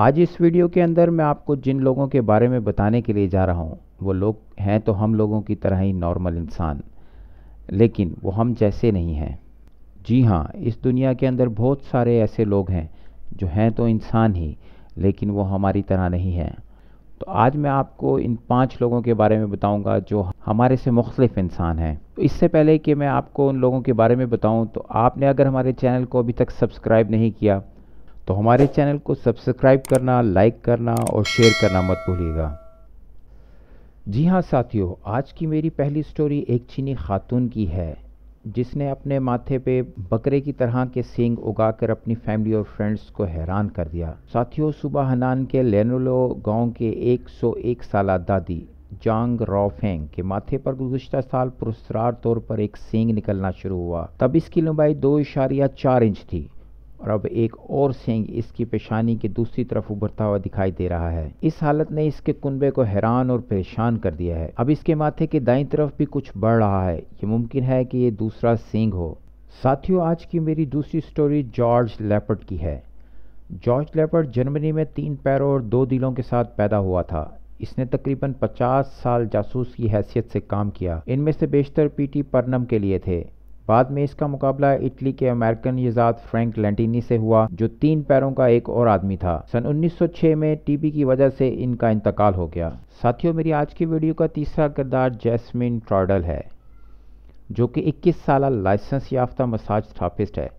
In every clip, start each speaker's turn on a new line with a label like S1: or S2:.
S1: आज इस वीडियो के अंदर मैं आपको जिन लोगों के बारे में बताने के लिए जा रहा हूँ वो लोग हैं तो हम लोगों की तरह ही नॉर्मल इंसान लेकिन वो हम जैसे नहीं हैं जी हाँ इस दुनिया के अंदर बहुत सारे ऐसे लोग हैं जो हैं तो इंसान ही लेकिन वो हमारी तरह नहीं हैं तो आज मैं आपको इन पांच लोगों के बारे में बताऊंगा जो हमारे से मुख्तलिफ इंसान हैं तो इससे पहले कि मैं आपको उन लोगों के बारे में बताऊं तो आपने अगर हमारे चैनल को अभी तक सब्सक्राइब नहीं किया तो हमारे चैनल को सब्सक्राइब करना लाइक करना और शेयर करना मत भूलिएगा जी हाँ साथियों आज की मेरी पहली स्टोरी एक चीनी खातून की है जिसने अपने माथे पे बकरे की तरह के सींग उगाकर अपनी फैमिली और फ्रेंड्स को हैरान कर दिया साथियों सुबह हनान के लेनोलो गांव के 101 साल दादी जांग रॉफेंग के माथे पर गुजशत साल पुरस्कार तौर पर एक सींग निकलना शुरू हुआ तब इसकी लंबाई दो इशारिया चार इंच थी और अब एक और सेंग इसकी पेशानी की दूसरी तरफ उभरता हुआ दिखाई दे रहा है इस हालत ने इसके कुनबे को हैरान और परेशान कर दिया है अब इसके माथे के दाई तरफ भी कुछ बढ़ रहा है ये मुमकिन है कि ये दूसरा सेंग हो साथियों आज की मेरी दूसरी स्टोरी जॉर्ज लेपर्ड की है जॉर्ज लेपर्ड जर्मनी में तीन पैरों और दो दिलों के साथ पैदा हुआ था इसने तकरीबन 50 साल जासूस की हैसियत से काम किया इनमें से बेशतर पीटी परनम के लिए थे बाद में इसका मुकाबला इटली के अमेरिकन यजाद फ्रैंक लेंटिनी से हुआ जो तीन पैरों का एक और आदमी था सन 1906 में टीबी की वजह से इनका इंतकाल हो गया साथियों मेरी आज की वीडियो का तीसरा किरदार जैस्मिन ट्रॉडल है जो कि 21 साल लाइसेंस याफ्ता मसाज थ्रापिस्ट है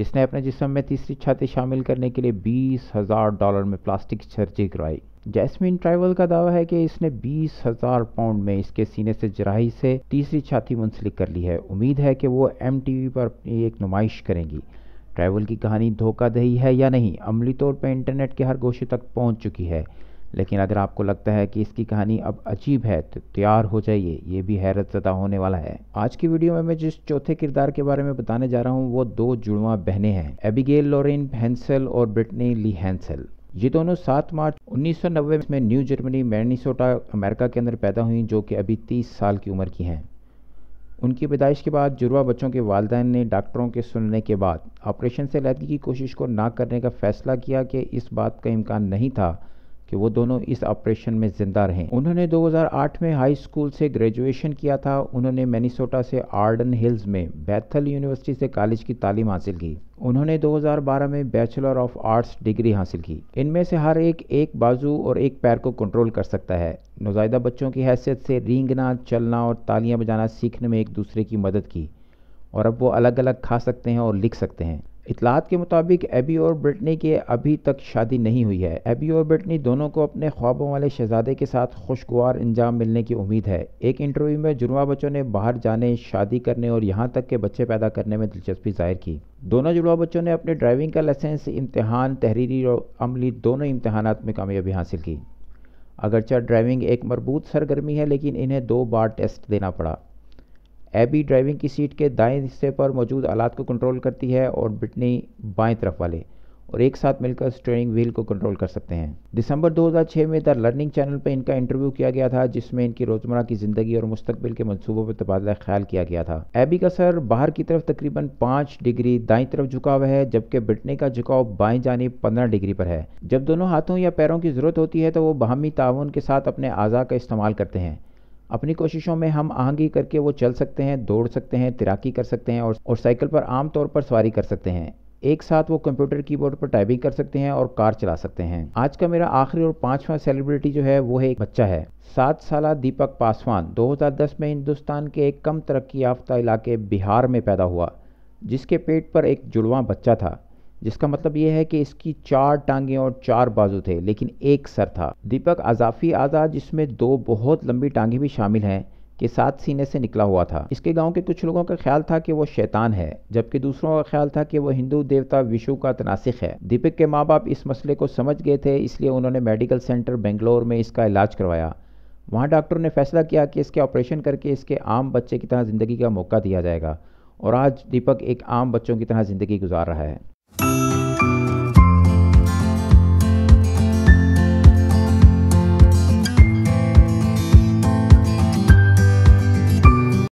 S1: जिसने अपने जिसम में तीसरी छाती शामिल करने के लिए बीस हज़ार डॉलर में प्लास्टिक सर्जरी करवाई जैस्मिन ट्राइवल का दावा है कि इसने बीस हजार पाउंड में इसके सीने से जराही से तीसरी छाती मुंसलिक कर ली है उम्मीद है कि वो एम पर अपनी एक नुमाइश करेंगी ट्राइवल की कहानी धोखादही है या नहीं अमली तौर पर इंटरनेट के हर गोशे तक पहुंच चुकी है लेकिन अगर आपको लगता है कि इसकी कहानी अब अजीब है तो तैयार हो जाइए ये भी हैरत ज़दा होने वाला है आज की वीडियो में मैं जिस चौथे किरदार के बारे में बताने जा रहा हूँ वो दो जुड़वा बहनें हैं एबिगेल लोरिन हैंसल और ब्रिटनी ली हैंसल ये दोनों 7 मार्च 1990 में न्यू जर्मनी मैनिसोटा अमेरिका के अंदर पैदा हुई जो कि अभी 30 साल की उम्र की हैं उनकी पैदाइश के बाद जुड़वा बच्चों के वालदे ने डॉक्टरों के सुनने के बाद ऑपरेशन से लैदगी की कोशिश को ना करने का फ़ैसला किया कि इस बात का इम्कान नहीं था कि वो दोनों इस ऑपरेशन में ज़िंदा रहें उन्होंने 2008 में हाई स्कूल से ग्रेजुएशन किया था उन्होंने मैनीसोटा से आर्डन हिल्स में बैथल यूनिवर्सिटी से कॉलेज की तालीम हासिल की उन्होंने 2012 में बैचलर ऑफ आर्ट्स डिग्री हासिल की इनमें से हर एक एक बाजू और एक पैर को कंट्रोल कर सकता है नौजायदा बच्चों की हैसियत से रींगना चलना और तालियाँ बजाना सीखने में एक दूसरे की मदद की और अब वो अलग अलग खा सकते हैं और लिख सकते हैं इतलात के मुताबिक एबी और ब्रिटनी के अभी तक शादी नहीं हुई है एबी और ब्रिटनी दोनों को अपने ख्वाबों वाले शहजादे के साथ खुशगवार अंजाम मिलने की उम्मीद है एक इंटरव्यू में जुड़वा बच्चों ने बाहर जाने शादी करने और यहाँ तक के बच्चे पैदा करने में दिलचस्पी जाहिर की दोनों जुड़वा बच्चों ने अपने ड्राइविंग का लाइसेंस इम्तहान तहरीरी और अमली दोनों इम्तहान में कामयाबी हासिल की अगरचा ड्राइविंग एक मरबूत सरगर्मी है लेकिन इन्हें दो बार टेस्ट देना पड़ा एबी ड्राइविंग की सीट के दाएं हिस्से पर मौजूद आलात को कंट्रोल करती है और ब्रिटनी बाएं तरफ वाले और एक साथ मिलकर स्टेयरिंग व्हील को कंट्रोल कर सकते हैं दिसंबर 2006 में द लर्निंग चैनल पर इनका इंटरव्यू किया गया था जिसमें इनकी रोजमर्रा की ज़िंदगी और मुस्तबिल के मनसूबों पर तबादला ख्याल किया गया था एबी का सर बाहर की तरफ तकरीबन पाँच डिग्री दाई तरफ झुका हुआ है जबकि बिटने का झुकाव बाएं जानी पंद्रह डिग्री पर है जब दोनों हाथों या पैरों की जरूरत होती है तो वो बाहमी ताउन के साथ अपने आज़ा का इस्तेमाल करते हैं अपनी कोशिशों में हम आहंगी करके वो चल सकते हैं दौड़ सकते हैं तैराकी कर सकते हैं और, और साइकिल पर आमतौर पर सवारी कर सकते हैं एक साथ वो कंप्यूटर कीबोर्ड पर टाइपिंग कर सकते हैं और कार चला सकते हैं आज का मेरा आखिरी और पांचवा सेलिब्रिटी जो है वो है एक बच्चा है सात साल दीपक पासवान 2010 में हिंदुस्तान के एक कम तरक्की याफ्ता इलाके बिहार में पैदा हुआ जिसके पेट पर एक जुड़वा बच्चा था जिसका मतलब यह है कि इसकी चार टांगें और चार बाजू थे लेकिन एक सर था दीपक अजाफी आज़ा जिसमें दो बहुत लंबी टांगें भी शामिल हैं के साथ सीने से निकला हुआ था इसके गांव के कुछ लोगों का ख्याल था कि वो शैतान है जबकि दूसरों का ख्याल था कि वो हिंदू देवता विशु का तनासिक है दीपक के माँ बाप इस मसले को समझ गए थे इसलिए उन्होंने मेडिकल सेंटर बेंगलोर में इसका इलाज करवाया वहाँ डॉक्टर ने फैसला किया कि इसके ऑपरेशन करके इसके आम बच्चे की तरह ज़िंदगी का मौका दिया जाएगा और आज दीपक एक आम बच्चों की तरह ज़िंदगी गुजार रहा है